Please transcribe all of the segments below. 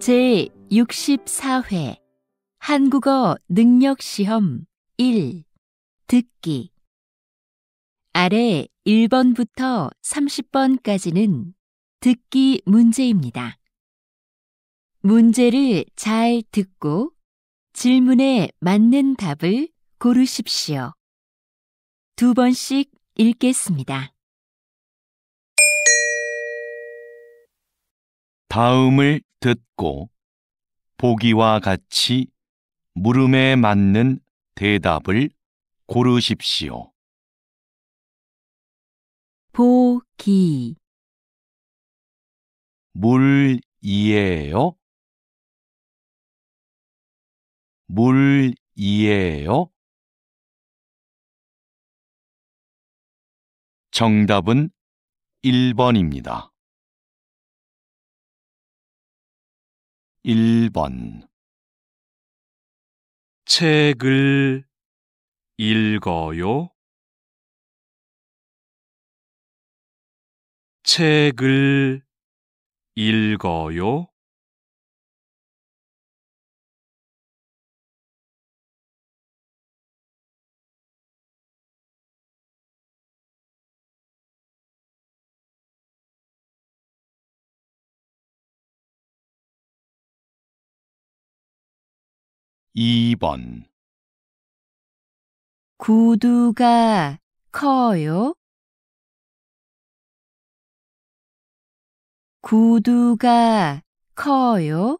제 64회 한국어 능력 시험 1 듣기 아래 1번부터 30번까지는 듣기 문제입니다. 문제를 잘 듣고 질문에 맞는 답을 고르십시오. 두 번씩 읽겠습니다. 다음을 듣고 보기와 같이 물음에 맞는 대답을 고르십시오. 보기 물이에요? 물이에요? 정답은 1번입니다. 1번 책을 읽어요. 책을 읽어요. 2번 구두가 커요? 구두가 커요?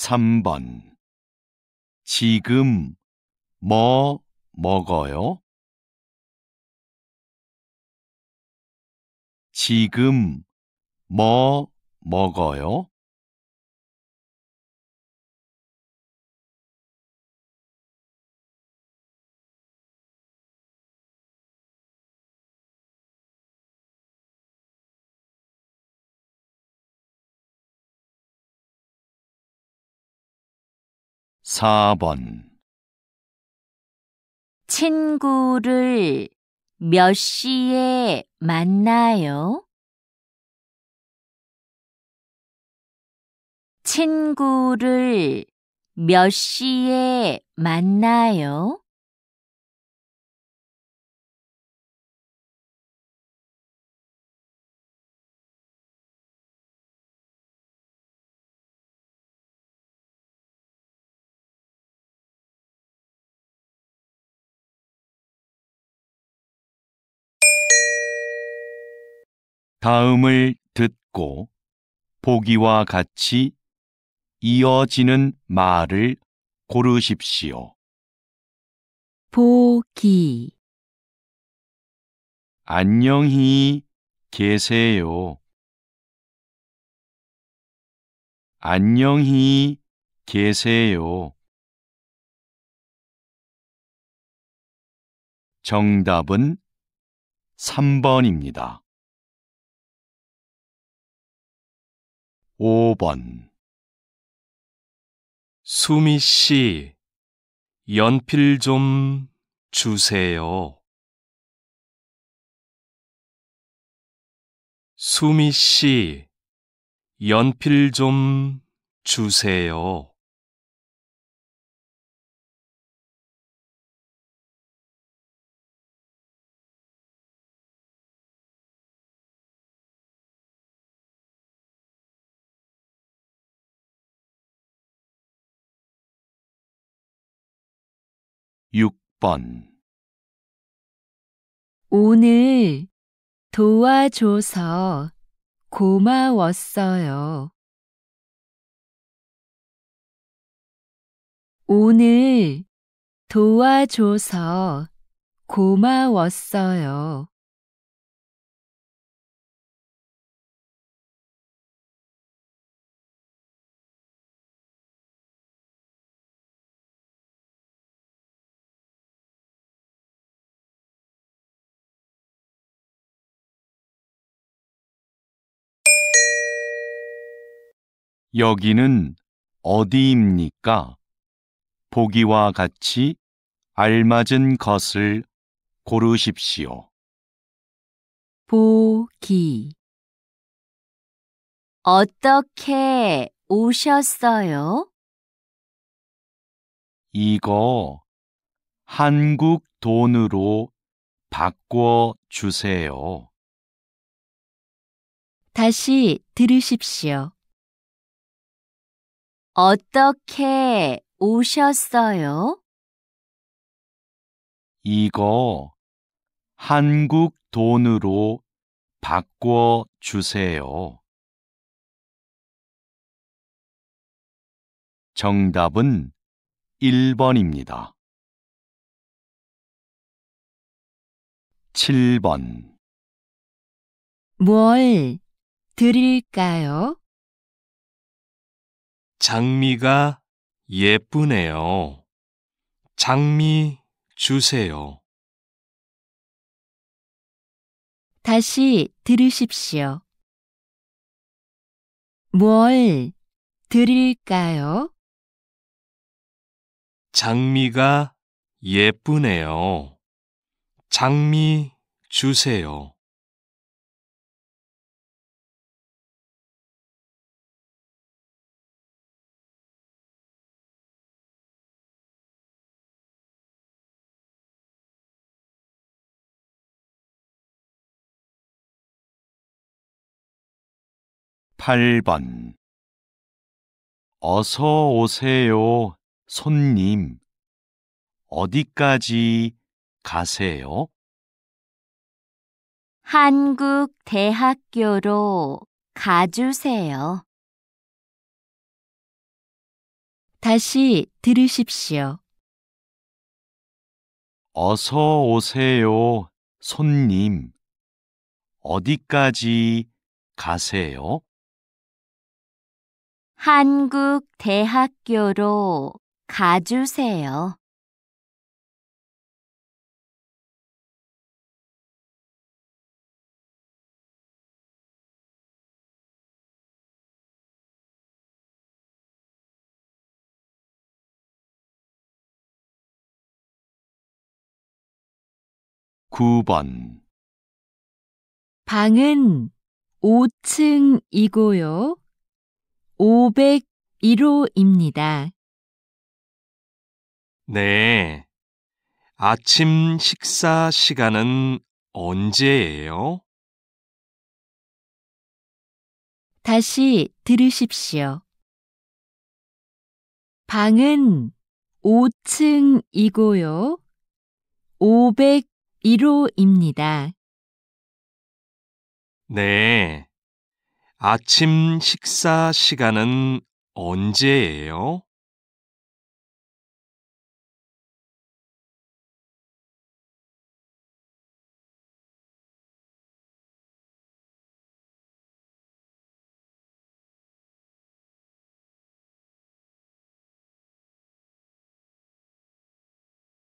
3번 지금 뭐 먹어요? 지금 뭐 먹어요? 4번 친구를 몇 시에 만나요? 친구를 몇 시에 만나요? 다음을 듣고 보기와 같이 이어지는 말을 고르십시오. 보기 안녕히 계세요. 안녕히 계세요. 정답은 3번입니다. 5번 수미 씨, 연필 좀 주세요. 수미 씨, 연필 좀 주세요. 6번 오늘 도와줘서 고마웠어요. 오늘 도와줘서 고마웠어요. 여기는 어디입니까? 보기와 같이 알맞은 것을 고르십시오. 보기 어떻게 오셨어요? 이거 한국 돈으로 바꿔 주세요. 다시 들으십시오. 어떻게 오셨어요? 이거 한국 돈으로 바꿔 주세요. 정답은 1번입니다. 7번 뭘 드릴까요? 장미가 예쁘네요. 장미 주세요. 다시 들으십시오. 뭘 드릴까요? 장미가 예쁘네요. 장미 주세요. 8번 어서 오세요, 손님. 어디까지 가세요? 한국 대학교로 가주세요. 다시 들으십시오. 어서 오세요, 손님. 어디까지 가세요? 한국 대학교로 가주세요. (9번) 방은 5층이고요. 501호입니다. 네. 아침 식사 시간은 언제예요? 다시 들으십시오. 방은 5층이고요. 501호입니다. 네. 아침 식사 시간은 언제예요?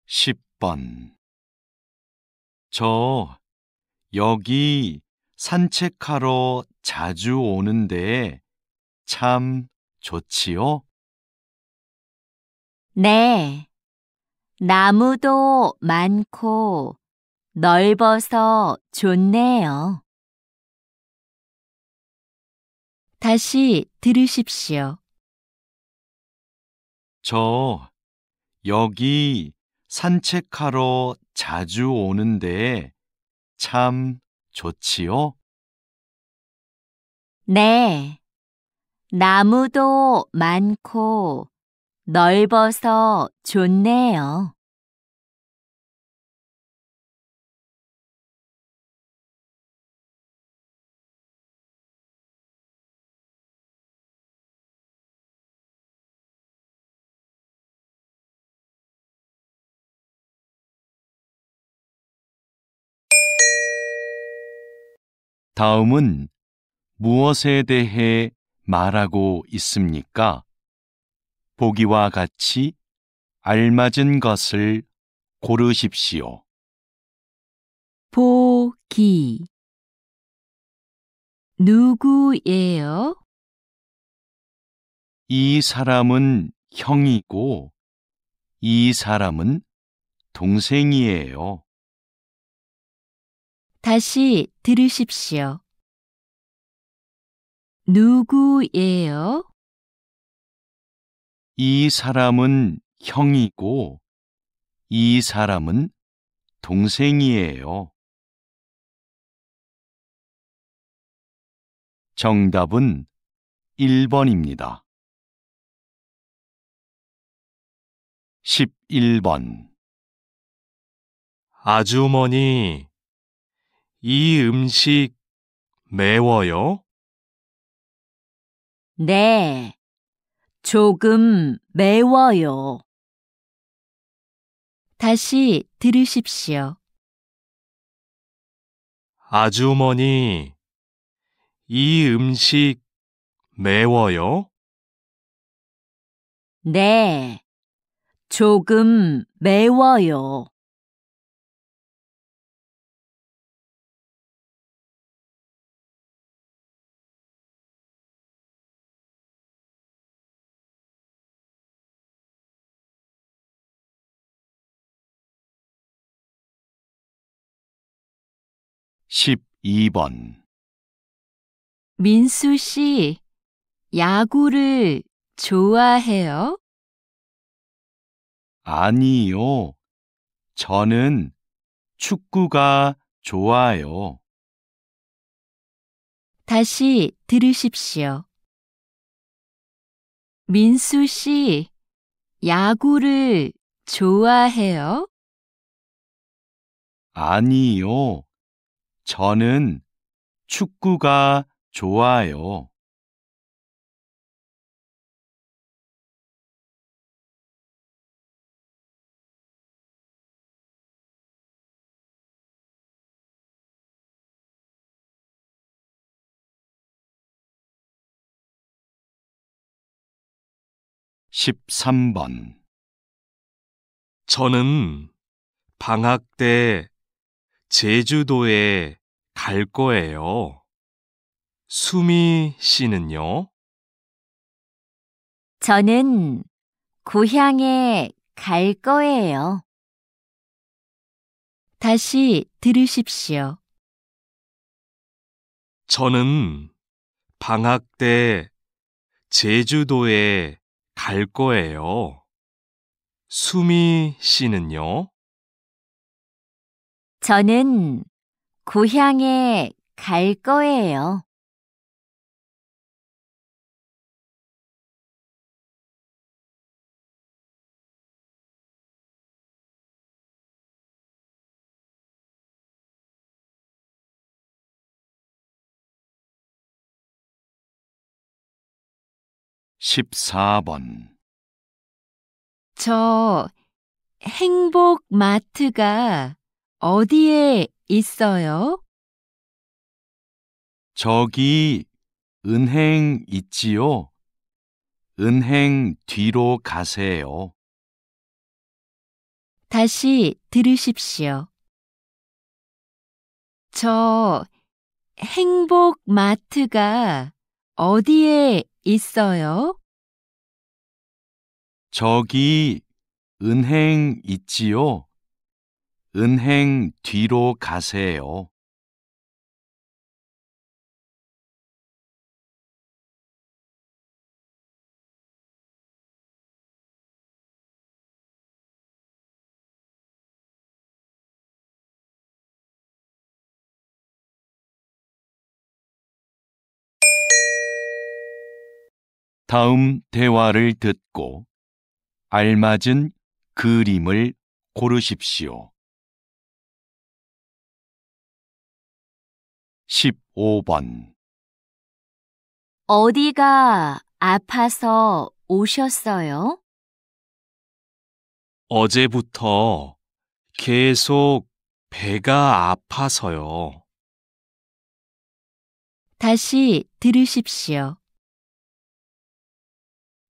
(10번) 저 여기 산책하러 자주 오는데 참 좋지요? 네. 나무도 많고 넓어서 좋네요. 다시 들으십시오. 저 여기 산책하러 자주 오는데 참 좋지요? 네. 나무도 많고 넓어서 좋네요. 다음은 무엇에 대해 말하고 있습니까? 보기와 같이 알맞은 것을 고르십시오. 보기 누구예요? 이 사람은 형이고 이 사람은 동생이에요. 다시 들으십시오. 누구예요? 이 사람은 형이고 이 사람은 동생이에요. 정답은 1번입니다. 11번 아주머니 이 음식 매워요? 네, 조금 매워요. 다시 들으십시오. 아주머니, 이 음식 매워요? 네, 조금 매워요. 12번 민수 씨, 야구를 좋아해요? 아니요. 저는 축구가 좋아요. 다시 들으십시오. 민수 씨, 야구를 좋아해요? 아니요. 저는 축구가 좋아요. 1 3번 저는 방학 때 제주도에 갈 거예요. 수미 씨는요? 저는 고향에 갈 거예요. 다시 들으십시오. 저는 방학 때 제주도에 갈 거예요. 수미 씨는요? 저는 고향에 갈 거예요. 1 4번저 행복 마트가 어디에 있어요? 저기 은행 있지요? 은행 뒤로 가세요. 다시 들으십시오. 저 행복 마트가 어디에 있어요? 저기 은행 있지요? 은행 뒤로 가세요. 다음 대화를 듣고 알맞은 그림을 고르십시오. 15번 어디가 아파서 오셨어요? 어제부터 계속 배가 아파서요. 다시 들으십시오.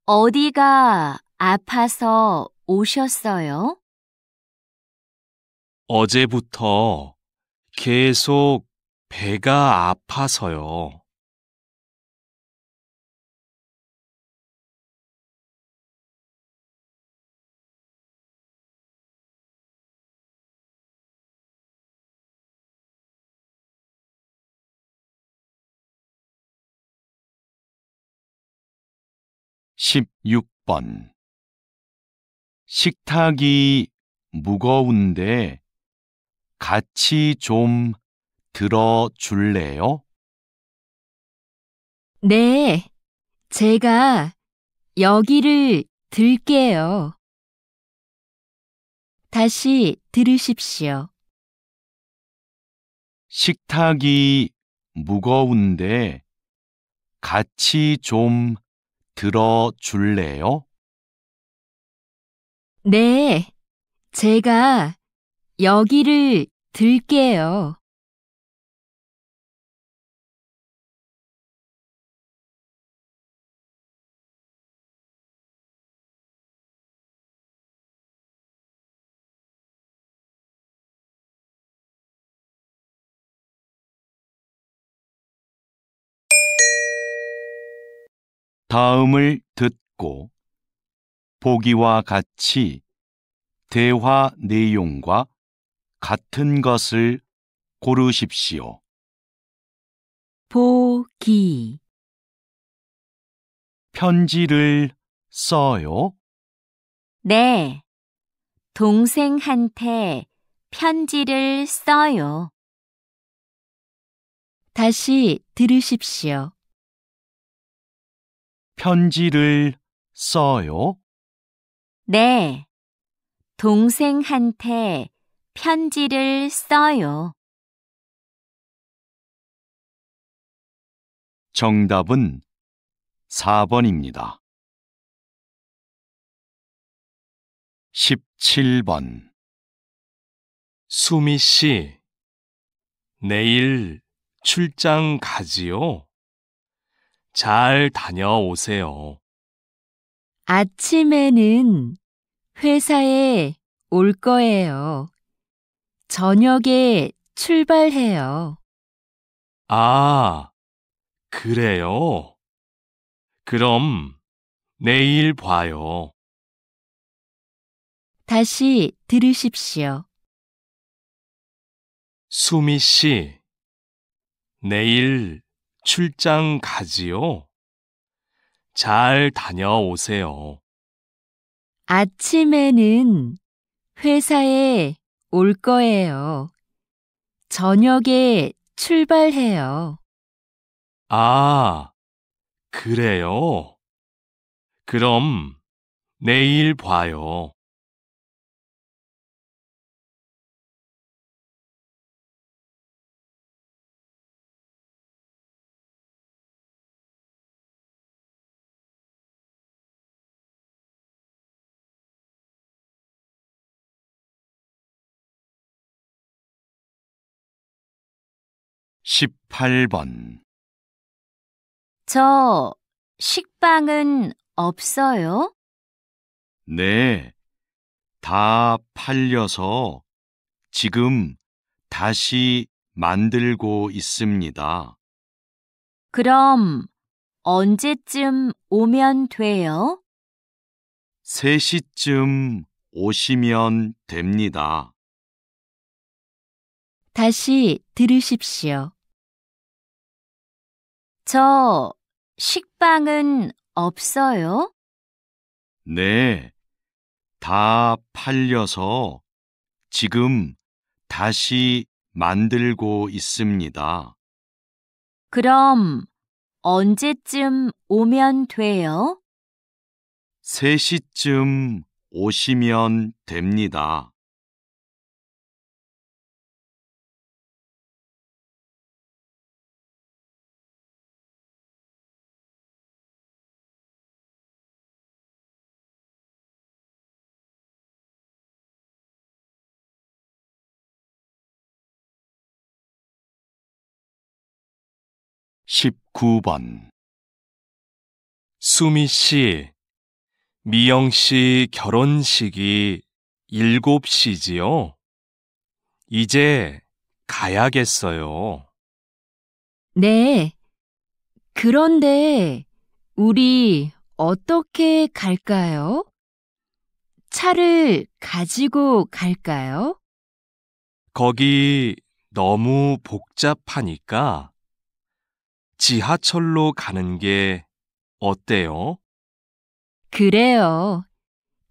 어디가 아파서 오셨어요? 어제부터 계속 배가 아파서요. 1 6번 식탁이 무거운데 같이 좀 들어줄래요? 네, 제가 여기를 들게요. 다시 들으십시오. 식탁이 무거운데 같이 좀 들어줄래요? 네, 제가 여기를 들게요. 다음을 듣고 보기와 같이 대화 내용과 같은 것을 고르십시오. 보기 편지를 써요? 네. 동생한테 편지를 써요. 다시 들으십시오. 편지를 써요? 네. 동생한테 편지를 써요. 정답은 4번입니다. 17번 수미 씨, 내일 출장 가지요? 잘 다녀오세요. 아침에는 회사에 올 거예요. 저녁에 출발해요. 아, 그래요? 그럼 내일 봐요. 다시 들으십시오. 수미 씨. 내일 출장 가지요? 잘 다녀오세요. 아침에는 회사에 올 거예요. 저녁에 출발해요. 아, 그래요? 그럼 내일 봐요. 18번 저 식빵은 없어요? 네, 다 팔려서 지금 다시 만들고 있습니다. 그럼 언제쯤 오면 돼요? 3시쯤 오시면 됩니다. 다시 들으십시오. 저 식빵은 없어요? 네, 다 팔려서 지금 다시 만들고 있습니다. 그럼 언제쯤 오면 돼요? 3시쯤 오시면 됩니다. 19번 수미 씨, 미영 씨 결혼식이 7시지요? 이제 가야겠어요. 네. 그런데 우리 어떻게 갈까요? 차를 가지고 갈까요? 거기 너무 복잡하니까 지하철로 가는 게 어때요? 그래요.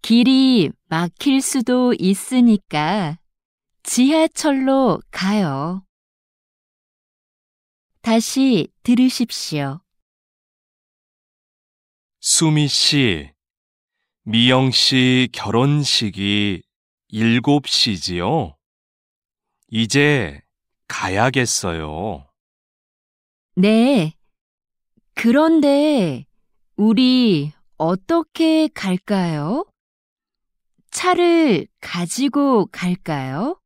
길이 막힐 수도 있으니까 지하철로 가요. 다시 들으십시오. 수미 씨, 미영 씨 결혼식이 7시지요? 이제 가야겠어요. 네. 그런데 우리 어떻게 갈까요? 차를 가지고 갈까요?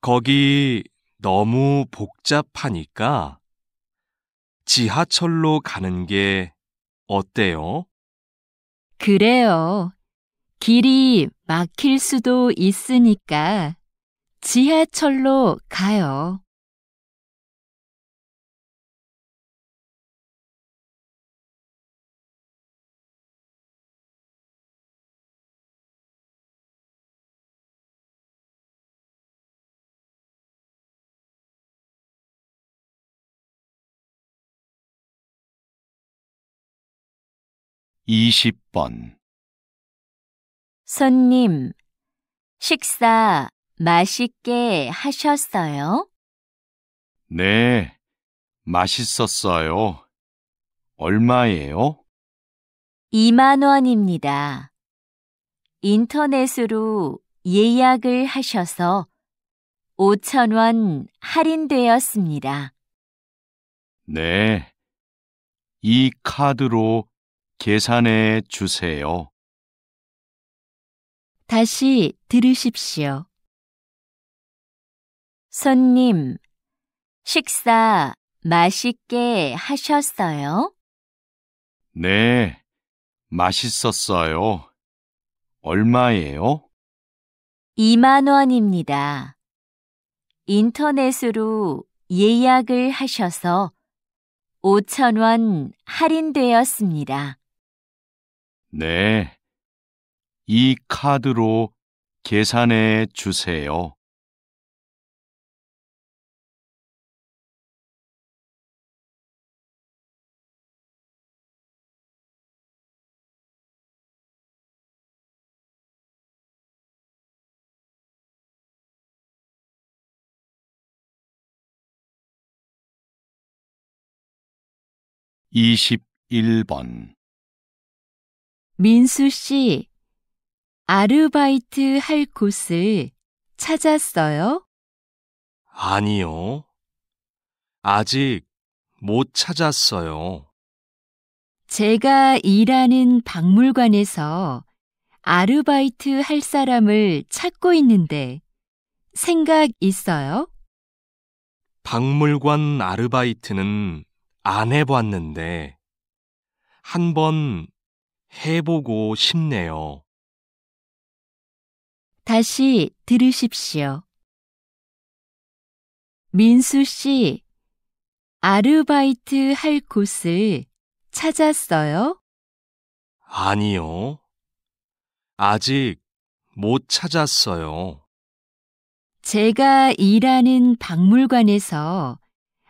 거기 너무 복잡하니까 지하철로 가는 게 어때요? 그래요. 길이 막힐 수도 있으니까 지하철로 가요. 20번 손님, 식사 맛있게 하셨어요? 네, 맛있었어요. 얼마예요? 2만 원입니다. 인터넷으로 예약을 하셔서 5천 원 할인되었습니다. 네, 이 카드로 계산해 주세요. 다시 들으십시오. 손님, 식사 맛있게 하셨어요? 네, 맛있었어요. 얼마예요? 2만 원입니다. 인터넷으로 예약을 하셔서 5천 원 할인되었습니다. 네. 이 카드로 계산해 주세요. 2 1번 민수 씨, 아르바이트 할 곳을 찾았어요? 아니요. 아직 못 찾았어요. 제가 일하는 박물관에서 아르바이트 할 사람을 찾고 있는데 생각 있어요? 박물관 아르바이트는 안 해봤는데 한번 해보고 싶네요. 다시 들으십시오. 민수 씨, 아르바이트 할 곳을 찾았어요? 아니요. 아직 못 찾았어요. 제가 일하는 박물관에서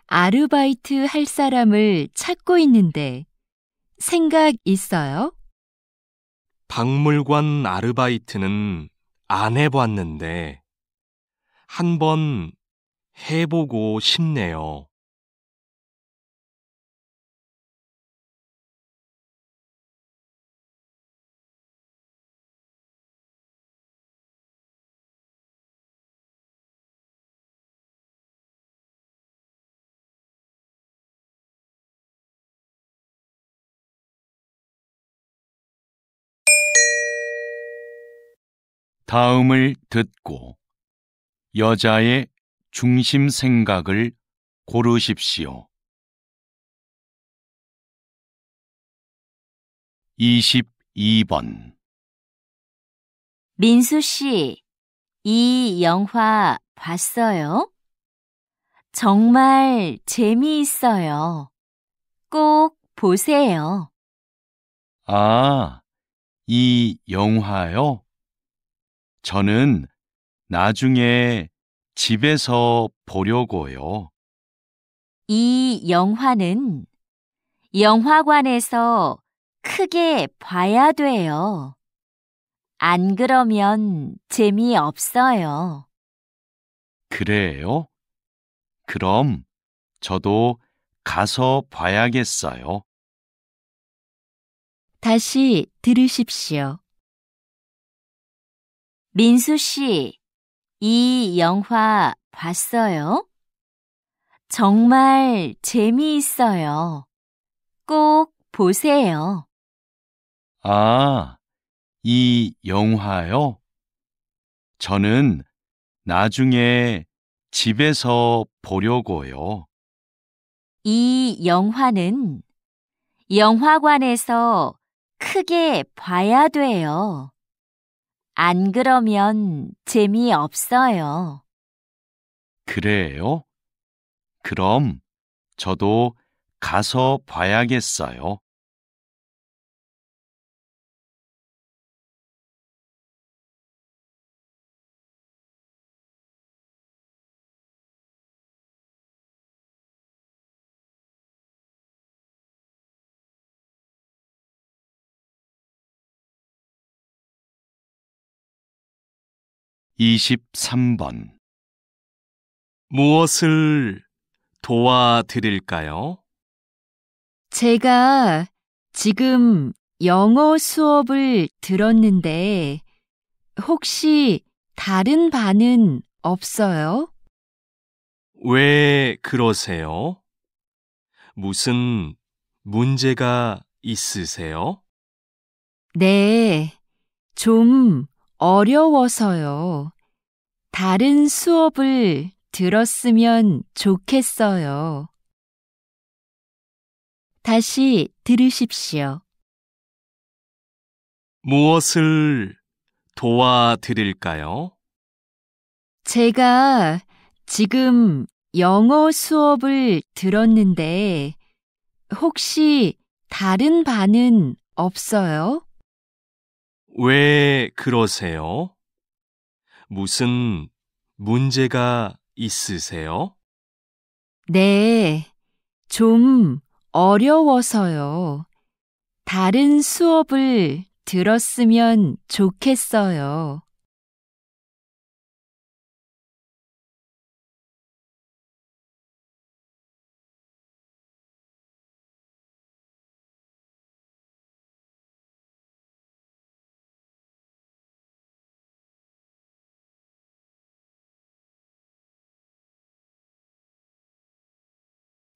아르바이트 할 사람을 찾고 있는데 생각 있어요? 박물관 아르바이트는 안 해봤는데 한번 해보고 싶네요. 다음을 듣고 여자의 중심 생각을 고르십시오. 22번 민수 씨, 이 영화 봤어요? 정말 재미있어요. 꼭 보세요. 아, 이 영화요? 저는 나중에 집에서 보려고요. 이 영화는 영화관에서 크게 봐야 돼요. 안 그러면 재미없어요. 그래요? 그럼 저도 가서 봐야겠어요. 다시 들으십시오. 민수 씨, 이 영화 봤어요? 정말 재미있어요. 꼭 보세요. 아, 이 영화요? 저는 나중에 집에서 보려고요. 이 영화는 영화관에서 크게 봐야 돼요. 안 그러면 재미없어요. 그래요? 그럼 저도 가서 봐야겠어요. 23번 무엇을 도와드릴까요? 제가 지금 영어 수업을 들었는데 혹시 다른 반은 없어요? 왜 그러세요? 무슨 문제가 있으세요? 네, 좀 어려워서요. 다른 수업을 들었으면 좋겠어요. 다시 들으십시오. 무엇을 도와드릴까요? 제가 지금 영어 수업을 들었는데 혹시 다른 반은 없어요? 왜 그러세요? 무슨 문제가 있으세요? 네, 좀 어려워서요. 다른 수업을 들었으면 좋겠어요.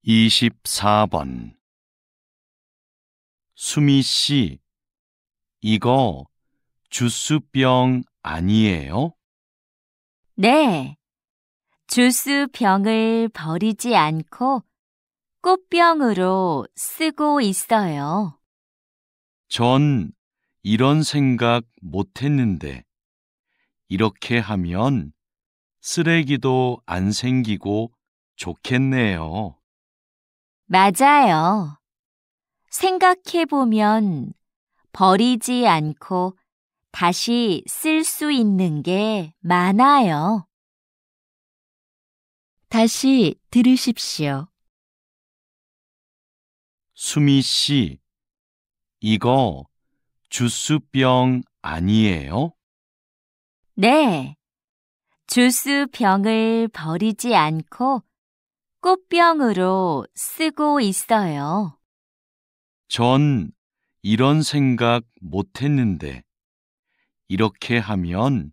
24번 수미 씨, 이거 주스병 아니에요? 네. 주스 병을 버리지 않고 꽃병으로 쓰고 있어요. 전 이런 생각 못 했는데, 이렇게 하면 쓰레기도 안 생기고 좋겠네요. 맞아요. 생각해보면 버리지 않고 다시 쓸 수 있는 게 많아요. 다시 들으십시오. 수미 씨, 이거 주스병 아니에요? 네. 주스병을 버리지 않고 꽃병으로 쓰고 있어요. 전 이런 생각 못 했는데, 이렇게 하면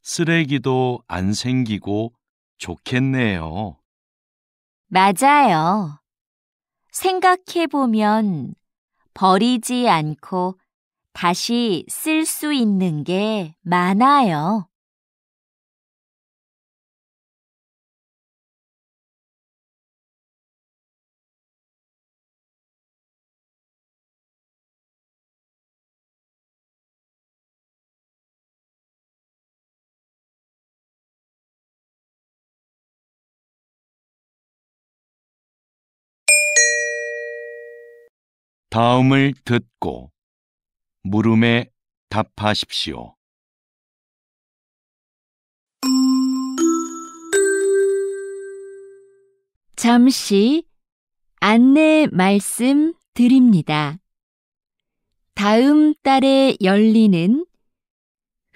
쓰레기도 안 생기고 좋겠네요. 맞아요. 생각해보면 버리지 않고 다시 쓸 수 있는 게 많아요. 다음을 듣고 물음에 답하십시오. 잠시 안내 말씀 드립니다. 다음 달에 열리는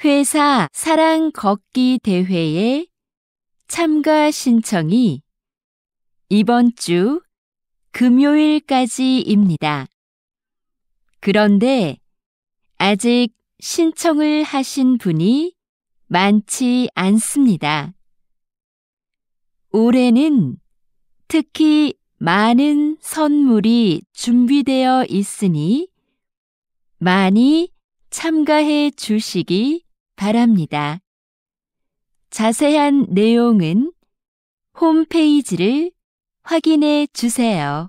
회사 사랑 걷기 대회에 참가 신청이 이번 주 금요일까지입니다. 그런데 아직 신청을 하신 분이 많지 않습니다. 올해는 특히 많은 선물이 준비되어 있으니 많이 참가해 주시기 바랍니다. 자세한 내용은 홈페이지를 확인해 주세요.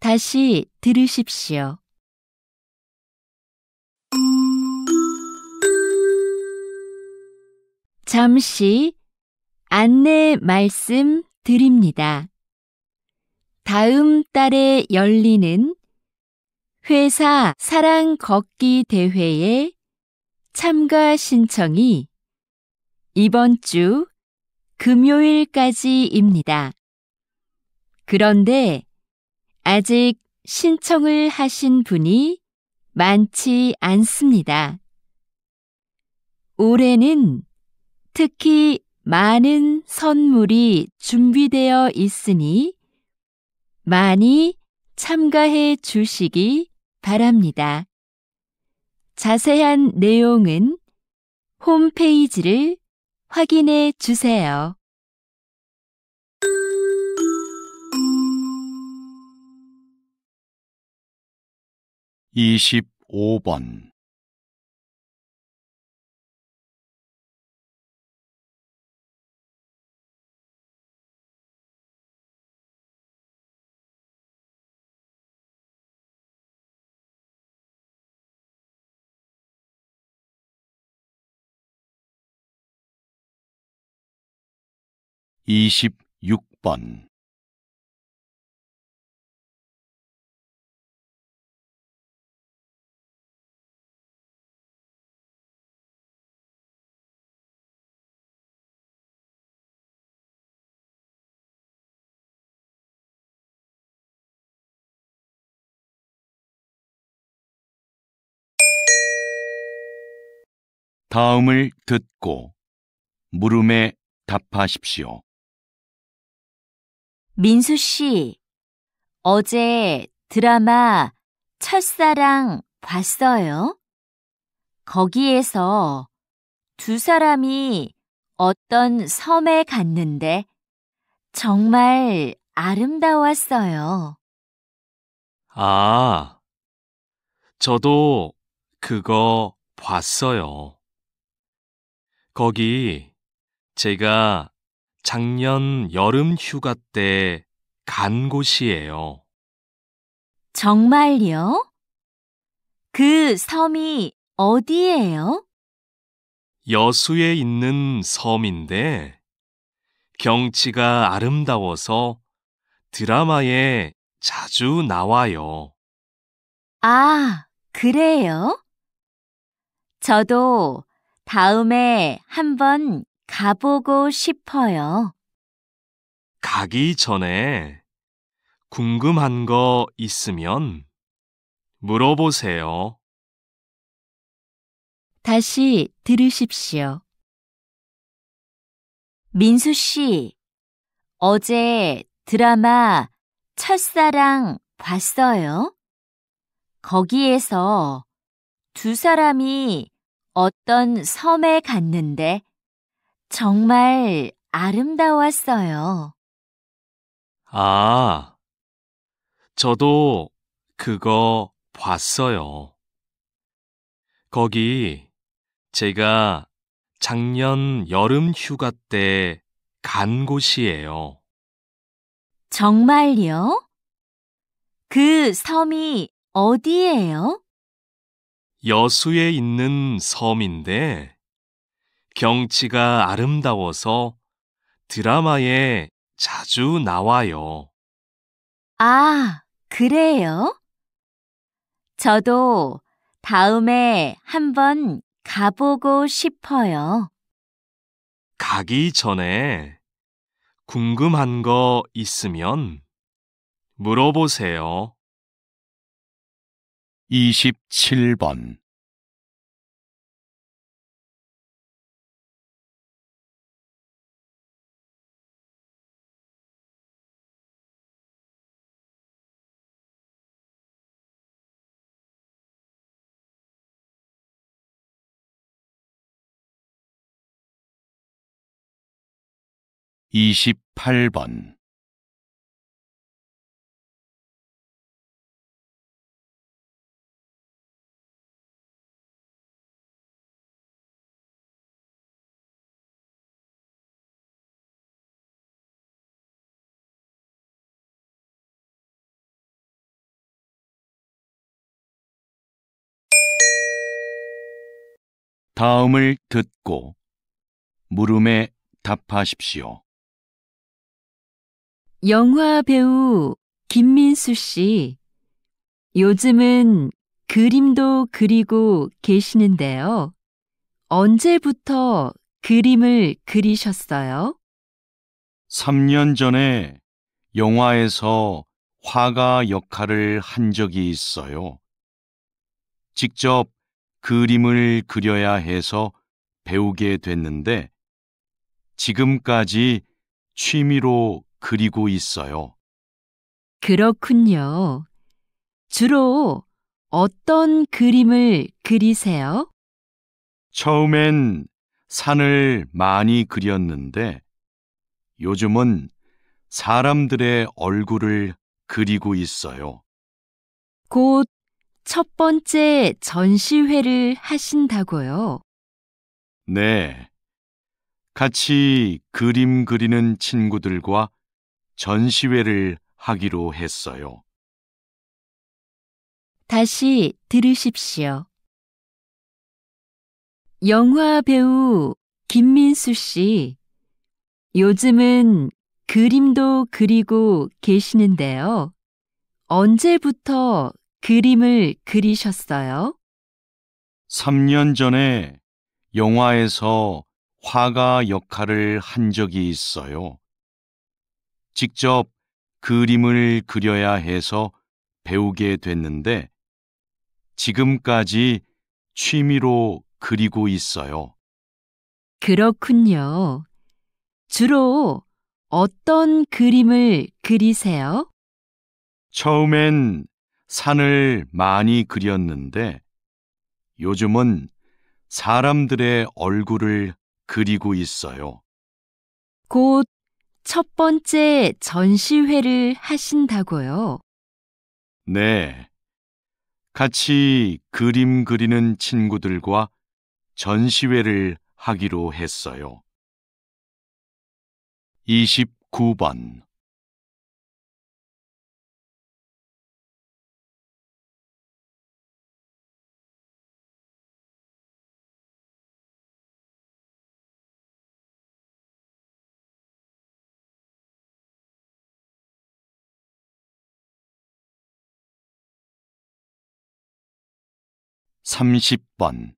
다시 들으십시오. 잠시 안내 말씀 드립니다. 다음 달에 열리는 회사 사랑 걷기 대회에 참가 신청이 이번 주 금요일까지입니다. 그런데 아직 신청을 하신 분이 많지 않습니다. 올해는 특히 많은 선물이 준비되어 있으니 많이 참가해 주시기 바랍니다. 자세한 내용은 홈페이지를 확인해 주세요. 2 5번 26번 다음을 듣고 물음에 답하십시오. 민수 씨, 어제 드라마 첫사랑 봤어요? 거기에서 두 사람이 어떤 섬에 갔는데 정말 아름다웠어요. 아, 저도 그거 봤어요. 거기 제가 작년 여름 휴가 때 간 곳이에요. 정말요? 그 섬이 어디예요? 여수에 있는 섬인데 경치가 아름다워서 드라마에 자주 나와요. 아, 그래요? 저도 다음에 한번 가보고 싶어요. 가기 전에 궁금한 거 있으면 물어보세요. 다시 들으십시오. 민수 씨, 어제 드라마 첫사랑 봤어요? 거기에서 두 사람이 어떤 섬에 갔는데 정말 아름다웠어요. 아, 저도 그거 봤어요. 거기 제가 작년 여름 휴가 때 간 곳이에요. 정말요? 그 섬이 어디예요? 여수에 있는 섬인데 경치가 아름다워서 드라마에 자주 나와요. 아, 그래요? 저도 다음에 한번 가보고 싶어요. 가기 전에 궁금한 거 있으면 물어보세요. 27번 28번 '다음을 듣고 물음에 답하십시오. 영화 배우 김민수 씨, 요즘은 그림도 그리고 계시는데요. 언제부터 그림을 그리셨어요? 3년 전에 영화에서 화가 역할을 한 적이 있어요. 직접 그림을 그려야 해서 배우게 됐는데 지금까지 취미로 그리고 있어요. 그렇군요. 주로 어떤 그림을 그리세요? 처음엔 산을 많이 그렸는데 요즘은 사람들의 얼굴을 그리고 있어요. 곧 첫 번째 전시회를 하신다고요? 네. 같이 그림 그리는 친구들과 전시회를 하기로 했어요. 다시 들으십시오. 영화 배우 김민수 씨, 요즘은 그림도 그리고 계시는데요. 언제부터 그림을 그리셨어요? 3년 전에 영화에서 화가 역할을 한 적이 있어요. 직접 그림을 그려야 해서 배우게 됐는데 지금까지 취미로 그리고 있어요. 그렇군요. 주로 어떤 그림을 그리세요? 처음엔 산을 많이 그렸는데 요즘은 사람들의 얼굴을 그리고 있어요. 곧첫 번째 전시회를 하신다고요. 네. 같이 그림 그리는 친구들과 전시회를 하기로 했어요. 29번 30번